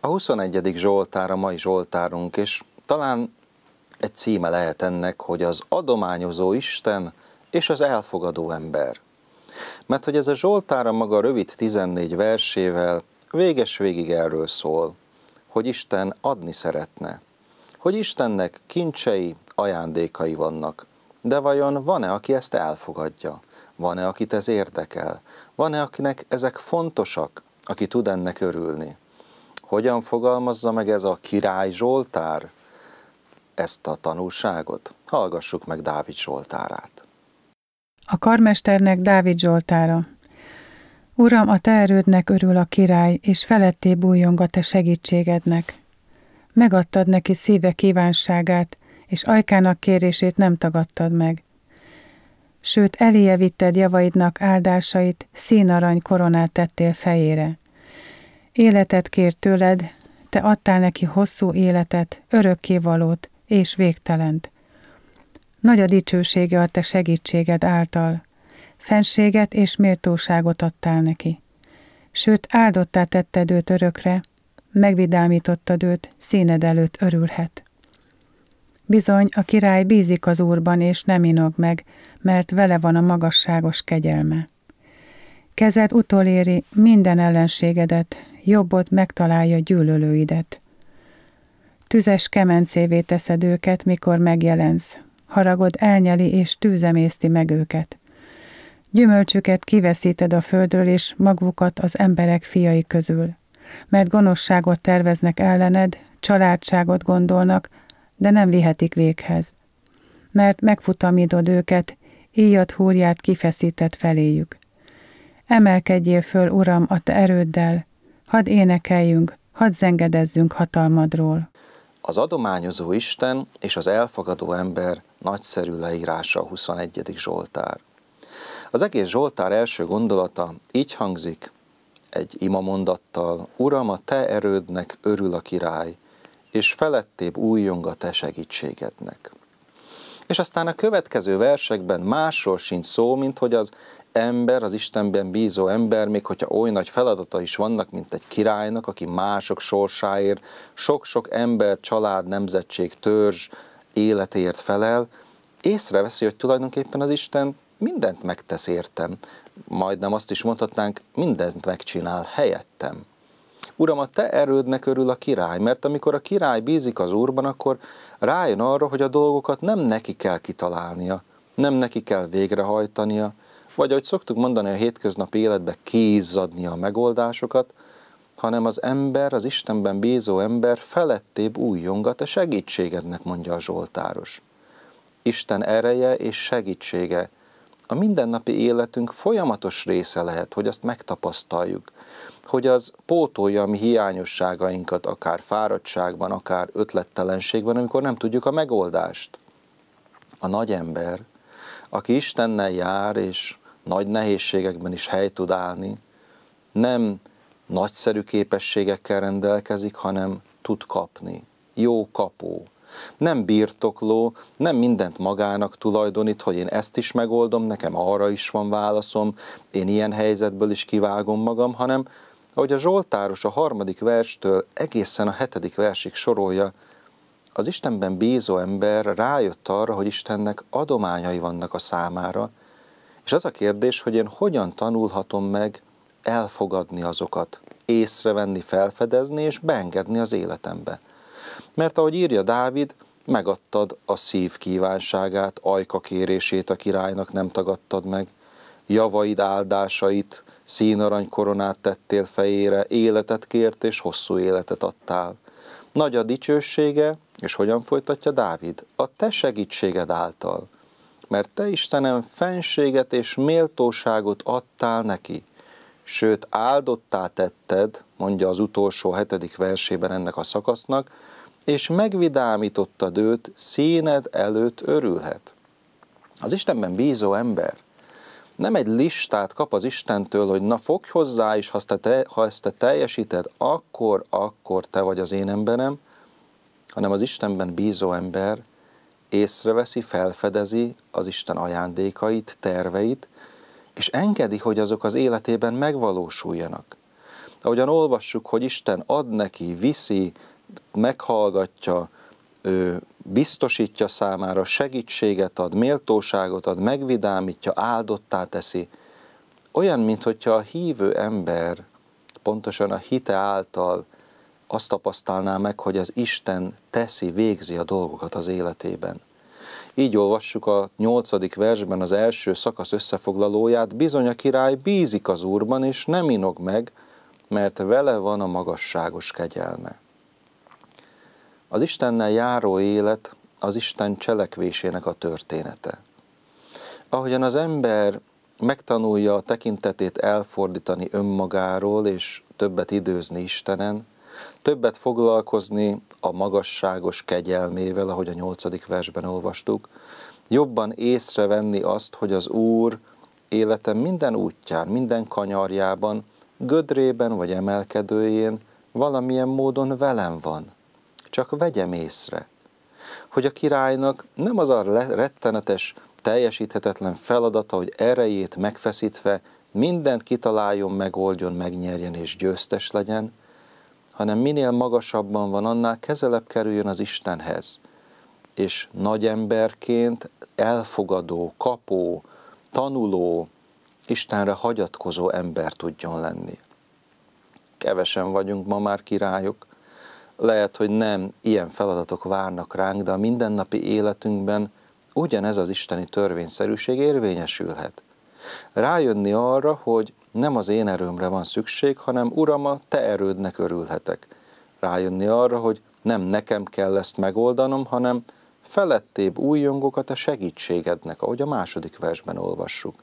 A 21. Zsoltár a mai Zsoltárunk, és talán egy címe lehet ennek, hogy az adományozó Isten és az elfogadó ember. Mert hogy ez a a maga rövid 14 versével véges végig erről szól, hogy Isten adni szeretne, hogy Istennek kincsei, ajándékai vannak, de vajon van-e, aki ezt elfogadja? Van-e, akit ez érdekel? Van-e, akinek ezek fontosak, aki tud ennek örülni? Hogyan fogalmazza meg ez a király Zsoltár ezt a tanulságot? Hallgassuk meg Dávid Zsoltárát. A karmesternek Dávid Zsoltára. Uram, a te erődnek örül a király, és feletté bújjong a te segítségednek. Megadtad neki szíve kívánságát, és ajkának kérését nem tagadtad meg. Sőt, eléje vitted javaidnak áldásait, színarany koronát tettél fejére. Életet kér tőled, te adtál neki hosszú életet, örökkévalót és végtelent. Nagy a dicsősége a te segítséged által. Fenséget és méltóságot adtál neki. Sőt, áldottá tetted őt örökre, megvidámítottad őt, színed előtt örülhet. Bizony, a király bízik az Úrban, és nem inog meg, mert vele van a magasságos kegyelme. Kezed utoléri minden ellenségedet, jobbod megtalálja gyűlölőidet. Tüzes kemencévé teszed őket, mikor megjelensz. Haragod elnyeli és tűzemészti meg őket. Gyümölcsüket kiveszíted a földről, és magvukat az emberek fiai közül. Mert gonoszságot terveznek ellened, családságot gondolnak, de nem vihetik véghez. Mert megfutamidod őket, íjat húrját kifeszített feléjük. Emelkedjél föl, Uram, a te erőddel, hadd énekeljünk, hadd zengedezzünk hatalmadról. Az adományozó Isten és az elfogadó ember nagyszerű leírása a 21. Zsoltár. Az egész Zsoltár első gondolata így hangzik, egy imamondattal, Uram, a te erődnek örül a király, és felettébb újjong a te segítségednek. És aztán a következő versekben másról sincs szó, mint hogy az ember, az Istenben bízó ember, még hogyha oly nagy feladata is vannak, mint egy királynak, aki mások sorsáért, sok-sok ember, család, nemzetség, törzs életéért felel, észreveszi, hogy tulajdonképpen az Isten mindent megtesz értem. Majdnem azt is mondhatnánk, mindent megcsinál helyettem. Uram, a te erődnek örül a király, mert amikor a király bízik az Úrban, akkor rájön arra, hogy a dolgokat nem neki kell kitalálnia, nem neki kell végrehajtania, vagy ahogy szoktuk mondani a hétköznapi életbe, kézzadnia a megoldásokat, hanem az ember, az Istenben bízó ember felettébb újjongat a te segítségednek, mondja a Zsoltáros. Isten ereje és segítsége a mindennapi életünk folyamatos része lehet, hogy azt megtapasztaljuk, hogy az pótolja a mi hiányosságainkat, akár fáradtságban, akár ötlettelenségben, amikor nem tudjuk a megoldást. A nagy ember, aki Istennel jár, és nagy nehézségekben is hely tud állni, nem nagyszerű képességekkel rendelkezik, hanem tud kapni. Jó kapó, nem birtokló, nem mindent magának tulajdonít, hogy én ezt is megoldom, nekem arra is van válaszom, én ilyen helyzetből is kivágom magam, hanem ahogy a Zsoltáros a harmadik verstől egészen a hetedik versig sorolja, az Istenben bízó ember rájött arra, hogy Istennek adományai vannak a számára, és az a kérdés, hogy én hogyan tanulhatom meg elfogadni azokat, észrevenni, felfedezni és beengedni az életembe mert ahogy írja Dávid, megadtad a szív kívánságát, ajka kérését a királynak nem tagadtad meg. Javaid áldásait, színarany koronát tettél fejére, életet kért és hosszú életet adtál. Nagy a dicsősége, és hogyan folytatja Dávid? A te segítséged által. Mert te Istenem fenséget és méltóságot adtál neki, sőt áldottá tetted, mondja az utolsó hetedik versében ennek a szakasznak, és megvidámítottad őt, színed előtt örülhet. Az Istenben bízó ember nem egy listát kap az Istentől, hogy na fogj hozzá, és ha ezt te, ha ezt te teljesíted, akkor, akkor te vagy az én emberem, hanem az Istenben bízó ember észreveszi, felfedezi az Isten ajándékait, terveit, és engedi, hogy azok az életében megvalósuljanak. Ahogyan olvassuk, hogy Isten ad neki, viszi, meghallgatja, biztosítja számára, segítséget ad, méltóságot ad, megvidámítja, áldottá teszi. Olyan, mintha a hívő ember pontosan a hite által azt tapasztalná meg, hogy az Isten teszi, végzi a dolgokat az életében. Így olvassuk a nyolcadik versben az első szakasz összefoglalóját, bizony a király bízik az Úrban, és nem inog meg, mert vele van a magasságos kegyelme. Az Istennel járó élet az Isten cselekvésének a története. Ahogyan az ember megtanulja a tekintetét elfordítani önmagáról, és többet időzni Istenen, többet foglalkozni a magasságos kegyelmével, ahogy a nyolcadik versben olvastuk, jobban észrevenni azt, hogy az Úr életem minden útján, minden kanyarjában, gödrében vagy emelkedőjén valamilyen módon velem van csak vegyem észre, hogy a királynak nem az a rettenetes, teljesíthetetlen feladata, hogy erejét megfeszítve mindent kitaláljon, megoldjon, megnyerjen és győztes legyen, hanem minél magasabban van, annál kezelebb kerüljön az Istenhez. És nagy emberként elfogadó, kapó, tanuló, Istenre hagyatkozó ember tudjon lenni. Kevesen vagyunk ma már királyok, lehet, hogy nem ilyen feladatok várnak ránk, de a mindennapi életünkben ugyanez az isteni törvényszerűség érvényesülhet. Rájönni arra, hogy nem az én erőmre van szükség, hanem Uram, a te erődnek örülhetek. Rájönni arra, hogy nem nekem kell ezt megoldanom, hanem felettébb újjongok a te segítségednek, ahogy a második versben olvassuk.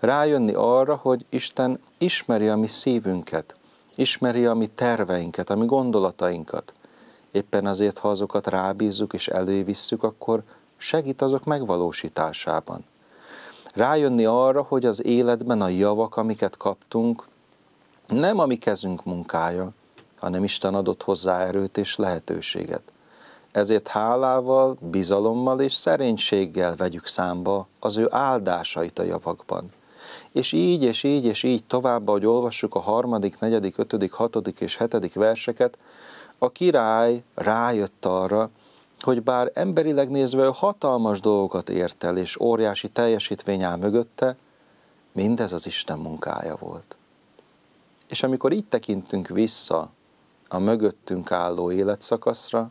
Rájönni arra, hogy Isten ismeri a mi szívünket, ismeri a mi terveinket, a mi gondolatainkat. Éppen azért, ha azokat rábízzuk és elővisszük, akkor segít azok megvalósításában. Rájönni arra, hogy az életben a javak, amiket kaptunk, nem a mi kezünk munkája, hanem Isten adott hozzá erőt és lehetőséget. Ezért hálával, bizalommal és szerénységgel vegyük számba az ő áldásait a javakban és így, és így, és így tovább, ahogy olvassuk a harmadik, negyedik, ötödik, hatodik és hetedik verseket, a király rájött arra, hogy bár emberileg nézve ő hatalmas dolgokat ért el, és óriási teljesítmény áll mögötte, mindez az Isten munkája volt. És amikor így tekintünk vissza a mögöttünk álló életszakaszra,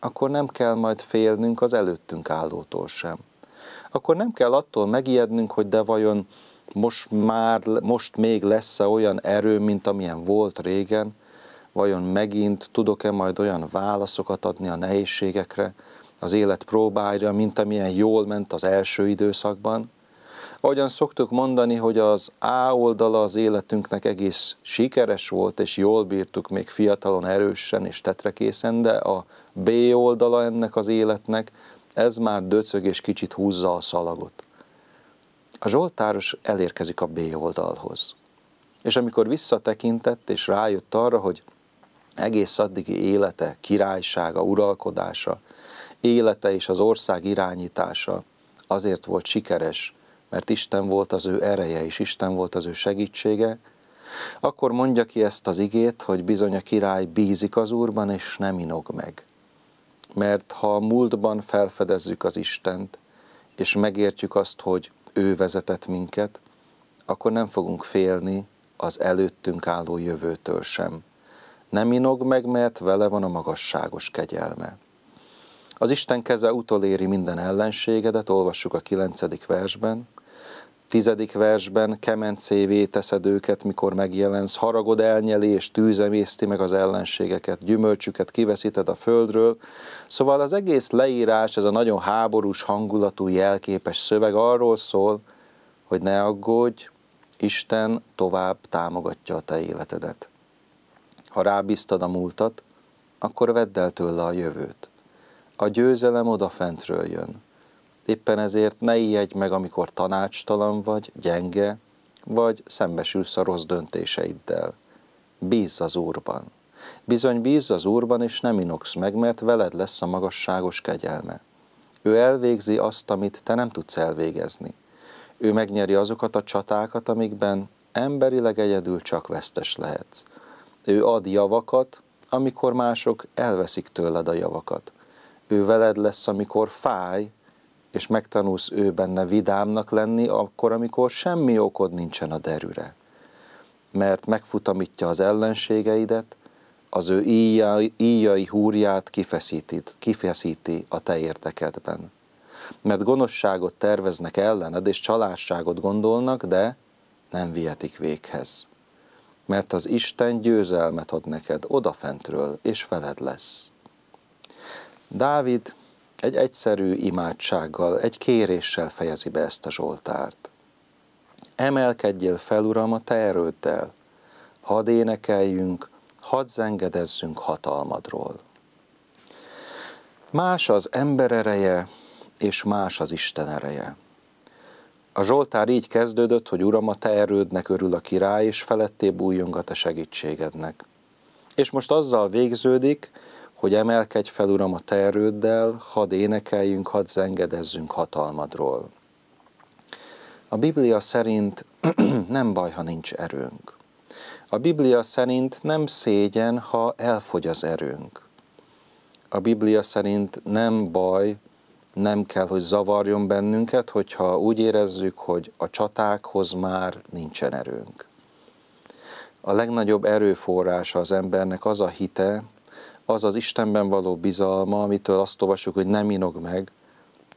akkor nem kell majd félnünk az előttünk állótól sem. Akkor nem kell attól megijednünk, hogy de vajon most már, most még lesz-e olyan erő, mint amilyen volt régen, vajon megint tudok-e majd olyan válaszokat adni a nehézségekre, az élet próbálja, mint amilyen jól ment az első időszakban. Ahogyan szoktuk mondani, hogy az A oldala az életünknek egész sikeres volt, és jól bírtuk még fiatalon, erősen és tetrekészen, de a B oldala ennek az életnek, ez már döcög és kicsit húzza a szalagot. A Zsoltáros elérkezik a B oldalhoz. És amikor visszatekintett és rájött arra, hogy egész addigi élete, királysága, uralkodása, élete és az ország irányítása azért volt sikeres, mert Isten volt az ő ereje, és Isten volt az ő segítsége, akkor mondja ki ezt az igét, hogy bizony a király bízik az Úrban, és nem inog meg. Mert ha a múltban felfedezzük az Istent, és megértjük azt, hogy ő vezetett minket, akkor nem fogunk félni az előttünk álló jövőtől sem. Nem inog meg, mert vele van a magasságos kegyelme. Az Isten keze utoléri minden ellenségedet, olvassuk a kilencedik versben, tizedik versben kemencévé teszed őket, mikor megjelensz, haragod és tűzemészti meg az ellenségeket, gyümölcsüket kiveszíted a földről. Szóval az egész leírás, ez a nagyon háborús hangulatú jelképes szöveg arról szól, hogy ne aggódj, Isten tovább támogatja a te életedet. Ha rábíztad a múltat, akkor vedd el tőle a jövőt. A győzelem odafentről jön Éppen ezért ne ijedj meg, amikor tanácstalan vagy, gyenge, vagy szembesülsz a rossz döntéseiddel. Bízz az Úrban. Bizony bízz az Úrban, és nem inoksz meg, mert veled lesz a magasságos kegyelme. Ő elvégzi azt, amit te nem tudsz elvégezni. Ő megnyeri azokat a csatákat, amikben emberileg egyedül csak vesztes lehetsz. Ő ad javakat, amikor mások elveszik tőled a javakat. Ő veled lesz, amikor fáj, és megtanulsz ő benne vidámnak lenni, akkor, amikor semmi okod nincsen a derűre. Mert megfutamítja az ellenségeidet, az ő íjai, íjai húrját kifeszíti, kifeszíti a te érdekedben. Mert gonoszságot terveznek ellened, és csalásságot gondolnak, de nem vietik véghez. Mert az Isten győzelmet ad neked odafentről, és veled lesz. Dávid egy egyszerű imádsággal, egy kéréssel fejezi be ezt a Zsoltárt. Emelkedjél fel, Uram, a Te erőddel, hadd énekeljünk, hadd zengedezzünk hatalmadról. Más az ember ereje, és más az Isten ereje. A Zsoltár így kezdődött, hogy Uram, a Te erődnek örül a király, és feletté bújjunk a Te segítségednek. És most azzal végződik, hogy emelkedj fel, Uram, a te erőddel, hadd énekeljünk, hadd zengedezzünk hatalmadról. A Biblia szerint nem baj, ha nincs erőnk. A Biblia szerint nem szégyen, ha elfogy az erőnk. A Biblia szerint nem baj, nem kell, hogy zavarjon bennünket, hogyha úgy érezzük, hogy a csatákhoz már nincsen erőnk. A legnagyobb erőforrása az embernek az a hite, az az Istenben való bizalma, amitől azt olvasjuk, hogy nem inog meg,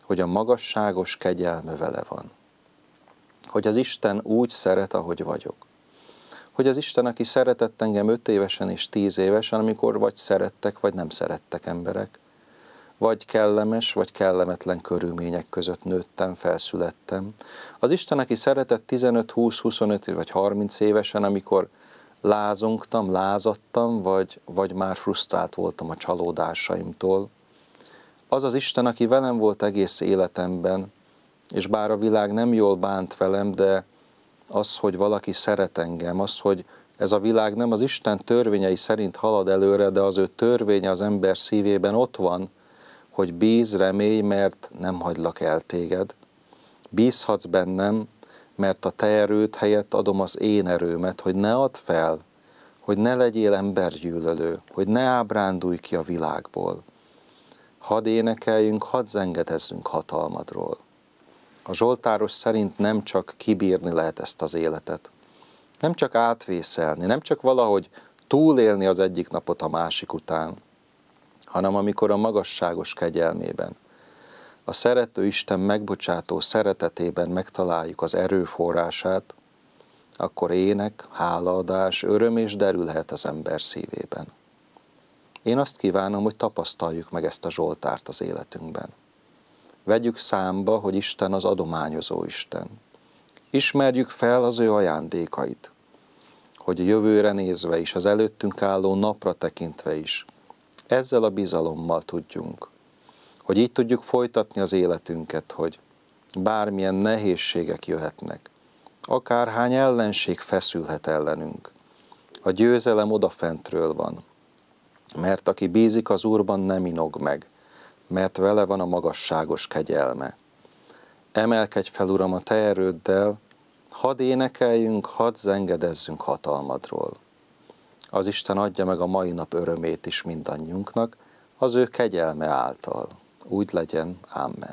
hogy a magasságos kegyelme vele van. Hogy az Isten úgy szeret, ahogy vagyok. Hogy az Isten, aki szeretett engem öt évesen és tíz évesen, amikor vagy szerettek, vagy nem szerettek emberek, vagy kellemes, vagy kellemetlen körülmények között nőttem, felszülettem. Az Isten, aki szeretett 15, 20, 25 vagy 30 évesen, amikor lázongtam, lázadtam, vagy, vagy már frusztrált voltam a csalódásaimtól. Az az Isten, aki velem volt egész életemben, és bár a világ nem jól bánt velem, de az, hogy valaki szeret engem, az, hogy ez a világ nem az Isten törvényei szerint halad előre, de az ő törvénye az ember szívében ott van, hogy bíz, remény, mert nem hagylak el téged. Bízhatsz bennem, mert a te erőt helyett adom az én erőmet, hogy ne add fel, hogy ne legyél embergyűlölő, hogy ne ábrándulj ki a világból. Hadd énekeljünk, hadd zengedezzünk hatalmadról. A Zsoltáros szerint nem csak kibírni lehet ezt az életet, nem csak átvészelni, nem csak valahogy túlélni az egyik napot a másik után, hanem amikor a magasságos kegyelmében, a szerető Isten megbocsátó szeretetében megtaláljuk az erőforrását, akkor ének, hálaadás, öröm és derülhet az ember szívében. Én azt kívánom, hogy tapasztaljuk meg ezt a Zsoltárt az életünkben. Vegyük számba, hogy Isten az adományozó Isten. Ismerjük fel az ő ajándékait, hogy a jövőre nézve is, az előttünk álló napra tekintve is, ezzel a bizalommal tudjunk hogy így tudjuk folytatni az életünket, hogy bármilyen nehézségek jöhetnek, akárhány ellenség feszülhet ellenünk. A győzelem odafentről van, mert aki bízik az Úrban nem inog meg, mert vele van a magasságos kegyelme. Emelkedj fel, Uram, a Te erőddel, hadd énekeljünk, hadd zengedezzünk hatalmadról. Az Isten adja meg a mai nap örömét is mindannyiunknak, az ő kegyelme által úgy legyen, Amen.